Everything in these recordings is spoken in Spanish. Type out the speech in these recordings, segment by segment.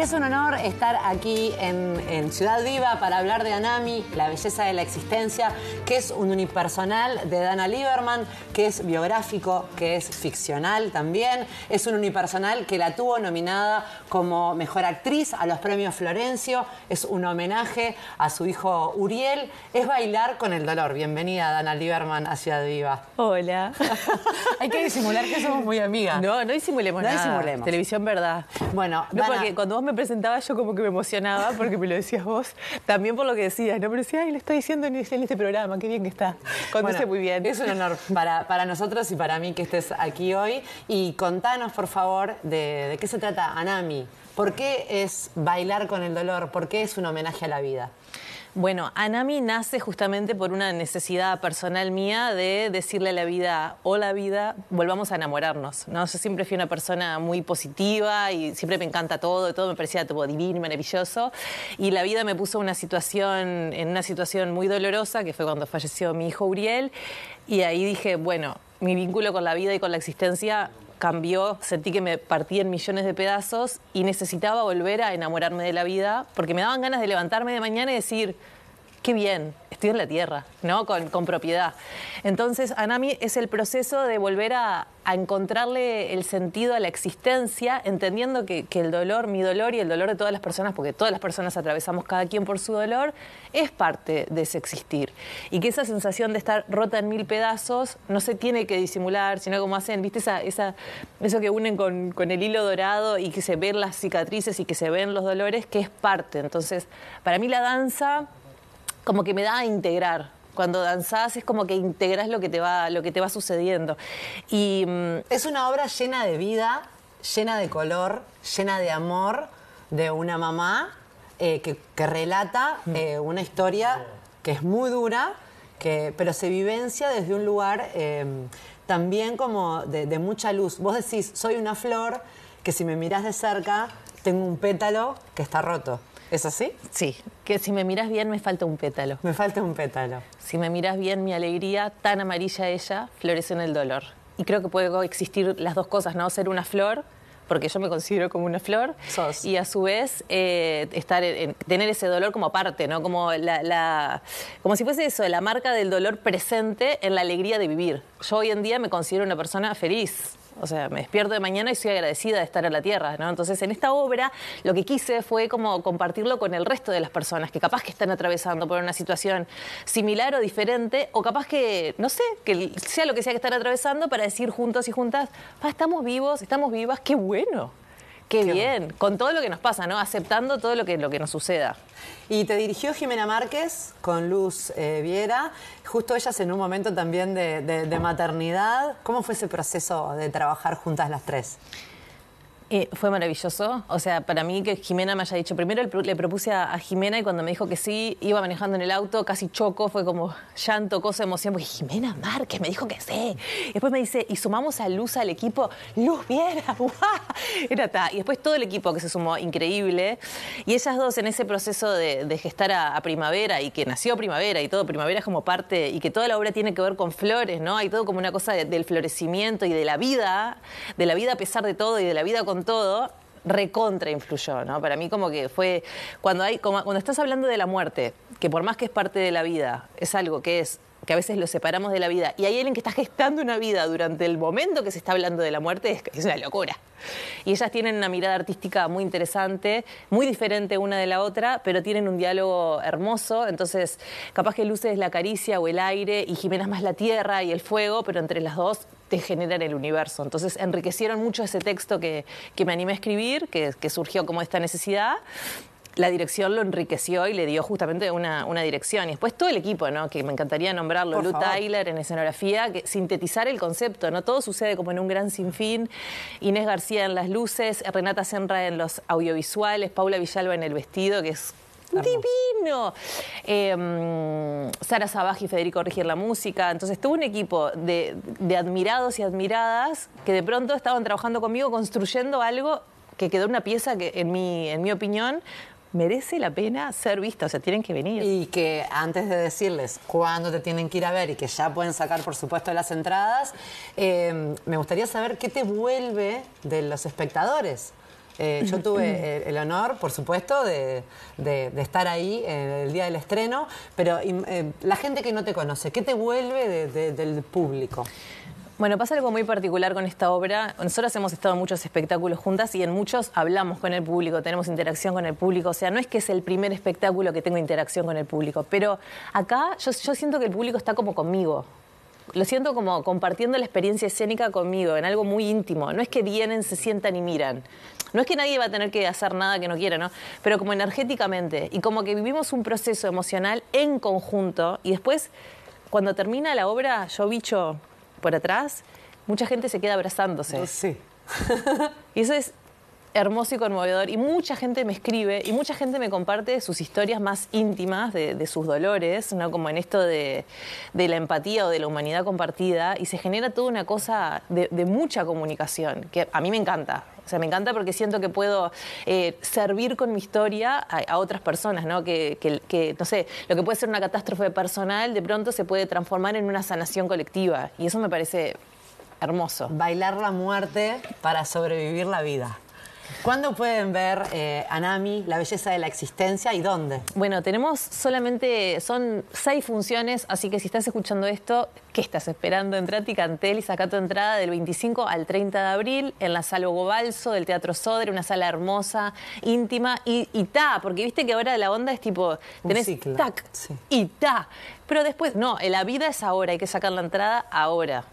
es un honor estar aquí en, Ciudad Viva para hablar de Anami, la belleza de la existencia, que es un unipersonal de Dana Lieberman, que es biográfico, que es ficcional también. Es un unipersonal que la tuvo nominada como mejor actriz a los premios Florencio. Es un homenaje a su hijo Uriel. Es bailar con el dolor. Bienvenida, Dana Lieberman, a Ciudad Viva. Hola. Hay que disimular que somos muy amigas. No, no disimulemos no nada. disimulemos. Televisión verdad. Bueno, no, porque cuando vos me presentaba yo como que me emocionaba porque me lo decías vos, también por lo que decías, ¿no? Pero decía, ay, lo estoy diciendo este, en, este programa, qué bien que está. Contaste muy bien. Es un honor para, nosotros y para mí que estés aquí hoy. Y contanos, por favor, de qué se trata Anami. ¿Por qué es bailar con el dolor? ¿Por qué es un homenaje a la vida? Bueno, Anami nace justamente por una necesidad personal mía de decirle a la vida, hola vida, volvamos a enamorarnos. ¿no? Yo siempre fui una persona muy positiva y siempre me encanta todo, todo me parecía todo divino, maravilloso. Y la vida me puso una situación, en una situación muy dolorosa, que fue cuando falleció mi hijo Uriel. Y ahí dije, bueno, mi vínculo con la vida y con la existencia cambió, sentí que me partí en millones de pedazos y necesitaba volver a enamorarme de la vida porque me daban ganas de levantarme de mañana y decir, qué bien, estoy en la tierra, ¿no? Con, propiedad. Entonces, Anami es el proceso de volver a, encontrarle el sentido a la existencia, entendiendo que, el dolor, mi dolor y el dolor de todas las personas, porque todas las personas atravesamos cada quien por su dolor, es parte de ese existir. Y que esa sensación de estar rota en mil pedazos no se tiene que disimular, sino como hacen, ¿viste? Esa, eso que unen con el hilo dorado y que se ven las cicatrices y que se ven los dolores, que es parte. Entonces, para mí la danza como que me da a integrar. Cuando danzás es como que integras lo que te va, lo que te va sucediendo. Y, mm, es una obra llena de vida, llena de color, llena de amor de una mamá eh, que, relata eh, una historia que es muy dura, que, pero se vivencia desde un lugar em, también como de, de, mucha luz. Vos decís, soy una flor que si me mirás de cerca, tengo un pétalo que está roto. ¿Es así? Sí, que si me miras bien me falta un pétalo. Me falta un pétalo. Si me miras bien mi alegría, tan amarilla ella, florece en el dolor. Y creo que puede existir las dos cosas, ¿no? Ser una flor, porque yo me considero como una flor, y a su vez eh, estar en, tener ese dolor como parte, ¿no? Como, la, como si fuese eso, la marca del dolor presente en la alegría de vivir. Yo hoy en día me considero una persona feliz. O sea, me despierto de mañana y soy agradecida de estar en la Tierra, ¿no? Entonces, en esta obra lo que quise fue como compartirlo con el resto de las personas que capaz que están atravesando por una situación similar o diferente, o capaz que, no sé, que sea lo que sea que están atravesando para decir juntos y juntas, estamos vivos, estamos vivas, qué bueno. Qué bien, con todo lo que nos pasa, ¿no? Aceptando todo lo que, lo que nos suceda. Y te dirigió Jimena Márquez con Luz eh, Viera, justo ellas en un momento también de maternidad. ¿Cómo fue ese proceso de trabajar juntas las tres? Eh, fue maravilloso. O sea, para mí que Jimena me haya dicho, primero le propuse a, Jimena y cuando me dijo que sí, iba manejando en el auto, casi choco, fue como llanto, cosa, emoción. Porque Jimena Márquez me dijo que sí. Después me dice, y sumamos a Luz al equipo, Luz Viera, Era ta. Y después todo el equipo que se sumó, increíble. Y ellas dos en ese proceso de, gestar a, Primavera y que nació Primavera y todo, Primavera es como parte, y que toda la obra tiene que ver con flores, ¿no? Hay todo como una cosa del florecimiento y de la vida, de la vida a pesar de todo y de la vida con todo, recontra influyó, ¿no? Para mí como que fue cuando hay cuando estás hablando de la muerte, que por más que es parte de la vida, es algo que es que a veces los separamos de la vida, y hay alguien que está gestando una vida durante el momento que se está hablando de la muerte, es, es una locura. Y ellas tienen una mirada artística muy interesante, muy diferente una de la otra, pero tienen un diálogo hermoso, entonces capaz que Luces la caricia o el aire, y Jimena más la tierra y el fuego, pero entre las dos te generan el universo. Entonces enriquecieron mucho ese texto que, me animé a escribir, que, que surgió como esta necesidad la dirección lo enriqueció y le dio justamente una, dirección. Y después todo el equipo, ¿no? Que me encantaría nombrarlo, blue Tyler en escenografía, que sintetizar el concepto, ¿no? Todo sucede como en un gran sinfín. Inés García en las luces, Renata Senra en los audiovisuales, Paula Villalba en el vestido, que es divino. Em, Sara Sabaj y Federico en la música. Entonces tuvo un equipo de, de, admirados y admiradas que de pronto estaban trabajando conmigo construyendo algo que quedó una pieza que, en mi, en mi opinión, merece la pena ser vista, o sea, tienen que venir. Y que antes de decirles cuándo te tienen que ir a ver y que ya pueden sacar, por supuesto, las entradas, eh, me gustaría saber qué te vuelve de los espectadores. Eh, yo tuve el, honor, por supuesto, de, estar ahí eh, el día del estreno, pero la gente que no te conoce, ¿qué te vuelve del público? Bueno, pasa algo muy particular con esta obra. Nosotros hemos estado en muchos espectáculos juntas y en muchos hablamos con el público, tenemos interacción con el público. O sea, no es que es el primer espectáculo que tengo interacción con el público, pero acá yo, yo siento que el público está como conmigo lo siento como compartiendo la experiencia escénica conmigo, en algo muy íntimo. No es que vienen, se sientan y miran. No es que nadie va a tener que hacer nada que no quiera, ¿no? Pero como energéticamente. Y como que vivimos un proceso emocional en conjunto. Y después, cuando termina la obra, yo bicho, por atrás, mucha gente se queda abrazándose. Sí. y eso es hermoso y conmovedor y mucha gente me escribe y mucha gente me comparte sus historias más íntimas de, sus dolores, ¿no? como en esto de, la empatía o de la humanidad compartida y se genera toda una cosa de, mucha comunicación que a mí me encanta. O sea, me encanta porque siento que puedo eh, servir con mi historia a, otras personas, ¿no? Que, que, no sé, lo que puede ser una catástrofe personal, de pronto se puede transformar en una sanación colectiva. Y eso me parece hermoso. Bailar la muerte para sobrevivir la vida. ¿Cuándo pueden ver eh, Anami, la belleza de la existencia y dónde? Bueno, tenemos solamente, son seis funciones, así que si estás escuchando esto, ¿qué estás esperando? Entrá y Ticantel y saca tu entrada del 25 al 30 de abril en la sala Gobalso del Teatro Sodre, una sala hermosa, íntima y, ta, porque viste que ahora la onda es tipo, tenés tac y ta. Pero después, no, eh, la vida es ahora, hay que sacar la entrada ahora.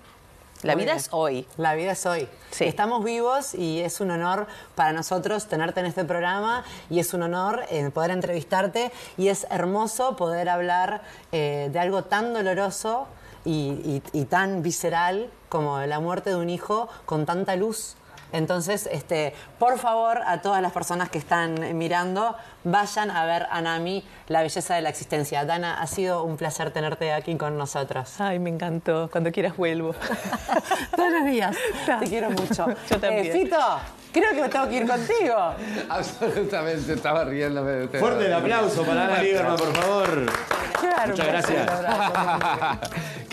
La vida es hoy. La vida es hoy. Estamos vivos y es un honor para nosotros tenerte en este programa y es un honor eh, poder entrevistarte y es hermoso poder hablar eh, de algo tan doloroso y tan visceral como la muerte de un hijo con tanta luz entonces, este, por favor, a todas las personas que están mirando, vayan a ver a Nami, la belleza de la existencia. Dana, ha sido un placer tenerte aquí con nosotros. Ay, me encantó. Cuando quieras vuelvo. Todos los días. Te quiero mucho. Yo también. Eh, Fito, creo que me tengo que ir contigo. Absolutamente, estaba riéndome de usted. Fuerte el aplauso para Ana Lieberman, por favor. Muchas gracias.